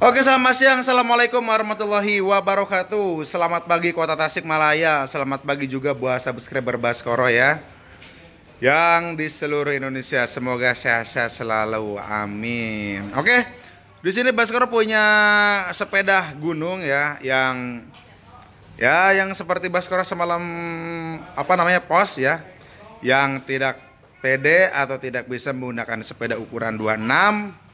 Oke selamat siang Assalamualaikum warahmatullahi wabarakatuh Selamat pagi kota Tasikmalaya Selamat pagi juga buat subscriber Baskoro ya Yang di seluruh Indonesia Semoga sehat-sehat selalu Amin Oke di sini Baskoro punya sepeda gunung ya Yang Ya yang seperti Baskoro semalam Apa namanya pos ya Yang tidak pede atau tidak bisa menggunakan sepeda ukuran 26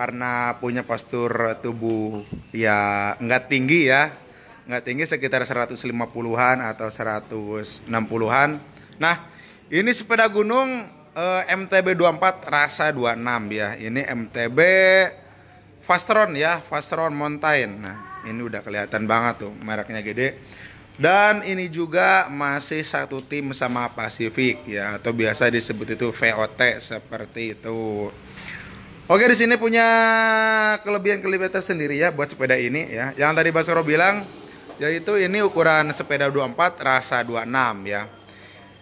karena punya postur tubuh ya nggak tinggi ya nggak tinggi sekitar 150-an atau 160-an nah ini sepeda gunung eh, MTB 24 rasa 26 ya ini MTB Fastron ya Fastron Mountain nah ini udah kelihatan banget tuh mereknya gede dan ini juga masih satu tim sama Pacific ya atau biasa disebut itu VOT seperti itu Oke di sini punya kelebihan-kelebihan tersendiri ya buat sepeda ini ya. Yang tadi Basro bilang yaitu ini ukuran sepeda 24 rasa 26 ya.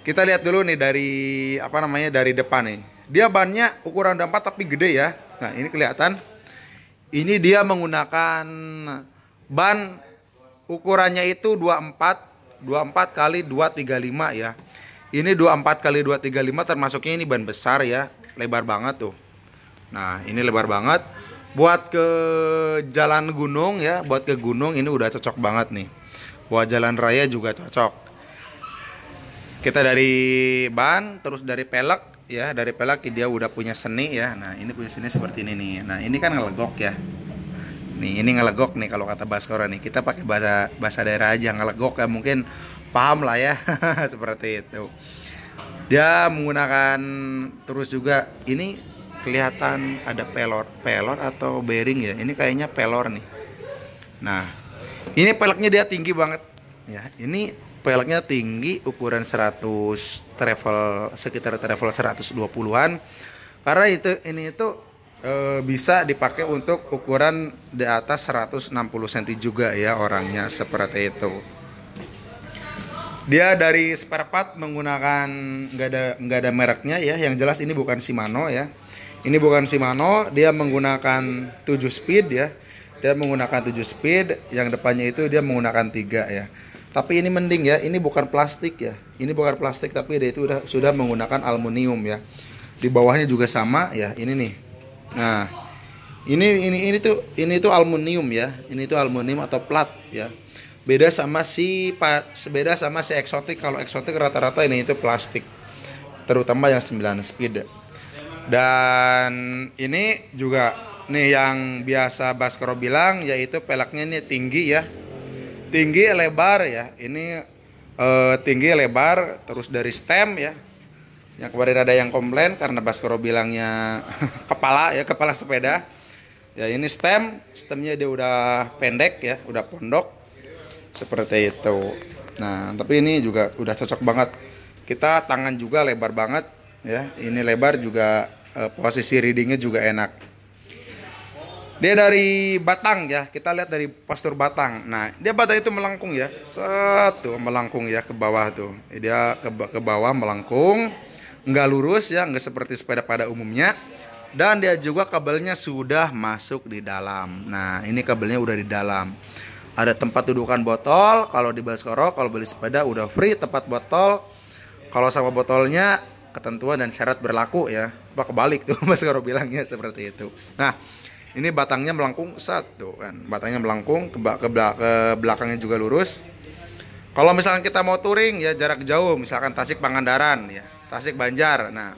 Kita lihat dulu nih dari apa namanya dari depan nih. Dia bannya ukuran 24 tapi gede ya. Nah, ini kelihatan. Ini dia menggunakan ban ukurannya itu 24 24 kali 235 ya. Ini 24 kali 235 termasuknya ini ban besar ya, lebar banget tuh. Nah, ini lebar banget. Buat ke jalan gunung ya, buat ke gunung ini udah cocok banget nih. Buat jalan raya juga cocok. Kita dari ban, terus dari pelek ya, dari pelek dia udah punya seni ya. Nah, ini punya seni seperti ini nih. Nah, ini kan ngelegok ya. Nih, ini ngelegok nih kalau kata Baskara nih. Kita pakai bahasa bahasa daerah aja ngelegok ya mungkin paham lah ya seperti itu. Dia menggunakan terus juga ini kelihatan ada pelor pelor atau bearing ya ini kayaknya pelor nih nah ini peleknya dia tinggi banget ya ini peleknya tinggi ukuran 100 travel sekitar travel 120-an karena itu ini itu e, bisa dipakai untuk ukuran di atas 160 cm juga ya orangnya seperti itu dia dari spare part menggunakan nggak ada nggak ada mereknya ya yang jelas ini bukan Shimano ya ini bukan Shimano, dia menggunakan 7 speed ya. Dia menggunakan 7 speed, yang depannya itu dia menggunakan 3 ya. Tapi ini mending ya, ini bukan plastik ya. Ini bukan plastik tapi dia itu sudah sudah menggunakan aluminium ya. Di bawahnya juga sama ya, ini nih. Nah, ini ini ini tuh ini tuh aluminium ya. Ini tuh aluminium atau plat ya. Beda sama si sebeda sama si eksotik. Kalau eksotik rata-rata ini itu plastik. Terutama yang 9 speed. Dan ini juga nih yang biasa Baskoro bilang yaitu pelaknya ini tinggi ya. Tinggi lebar ya. Ini eh, tinggi lebar terus dari stem ya. Yang kemarin ada yang komplain karena Baskoro bilangnya kepala ya, kepala sepeda. Ya ini stem, stemnya dia udah pendek ya, udah pondok. Seperti itu. Nah, tapi ini juga udah cocok banget. Kita tangan juga lebar banget ya. Ini lebar juga Eh, posisi readingnya juga enak. Dia dari Batang ya, kita lihat dari postur Batang. Nah, dia Batang itu melengkung ya, satu melengkung ya ke bawah tuh. Dia ke, ke bawah melengkung, nggak lurus ya, nggak seperti sepeda pada umumnya. Dan dia juga kabelnya sudah masuk di dalam. Nah, ini kabelnya udah di dalam. Ada tempat dudukan botol, kalau di Baskoro, kalau beli sepeda udah free tempat botol. Kalau sama botolnya ketentuan dan syarat berlaku ya apa kebalik tuh Mas Karo bilangnya seperti itu. Nah, ini batangnya melengkung satu kan. Batangnya melengkung ke, ke, ke belakangnya juga lurus. Kalau misalkan kita mau touring ya jarak jauh, misalkan Tasik Pangandaran ya, Tasik Banjar. Nah,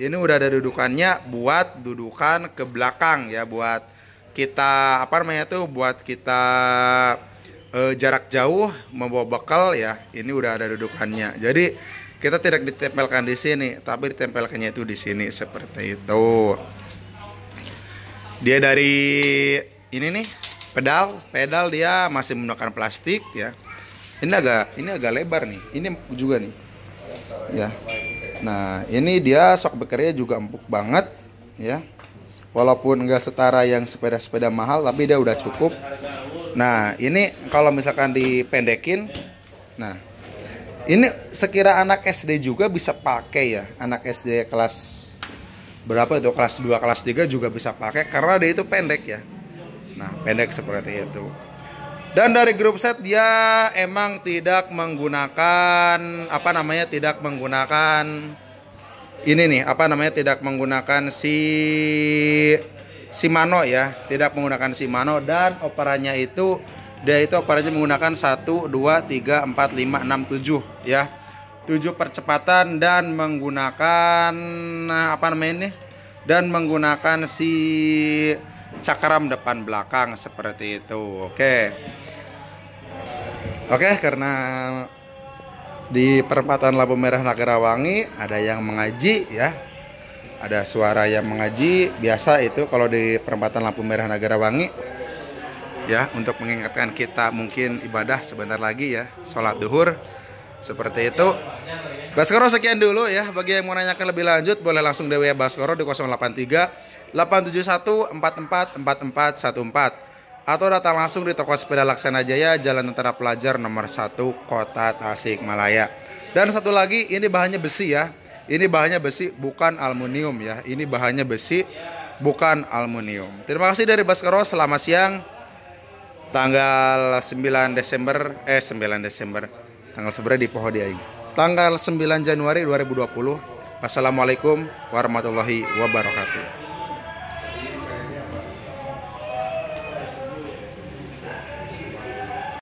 ini udah ada dudukannya buat dudukan ke belakang ya buat kita apa namanya tuh buat kita e, jarak jauh membawa bekal ya. Ini udah ada dudukannya. Jadi kita tidak ditempelkan di sini tapi ditempelkannya itu di sini seperti itu dia dari ini nih pedal pedal dia masih menggunakan plastik ya ini agak ini agak lebar nih ini juga nih ya nah ini dia sok bekernya juga empuk banget ya walaupun enggak setara yang sepeda-sepeda mahal tapi dia udah cukup nah ini kalau misalkan dipendekin nah ini sekira anak SD juga bisa pakai ya, anak SD kelas berapa itu kelas 2 kelas 3 juga bisa pakai karena dia itu pendek ya. Nah, pendek seperti itu. Dan dari grup set dia emang tidak menggunakan apa namanya tidak menggunakan ini nih apa namanya tidak menggunakan si Shimano ya, tidak menggunakan Shimano dan operanya itu dia itu operasinya menggunakan 1 2 3 4 5 6 7 ya 7 percepatan dan menggunakan apa namanya ini dan menggunakan si cakram depan belakang seperti itu oke oke karena di perempatan Labu Merah Nagarawangi ada yang mengaji ya ada suara yang mengaji biasa itu kalau di perempatan lampu merah Nagarawangi ya untuk mengingatkan kita mungkin ibadah sebentar lagi ya sholat duhur seperti itu Baskoro sekian dulu ya bagi yang mau nanyakan lebih lanjut boleh langsung DW Baskoro di 083 871 44 44 14 atau datang langsung di toko sepeda Laksana Jaya Jalan Tentara Pelajar nomor 1 Kota Tasikmalaya dan satu lagi ini bahannya besi ya ini bahannya besi bukan aluminium ya ini bahannya besi bukan aluminium terima kasih dari Baskoro selamat siang tanggal 9 Desember eh 9 Desember tanggal sebenarnya di Poho ini tanggal 9 Januari 2020 Assalamualaikum warahmatullahi wabarakatuh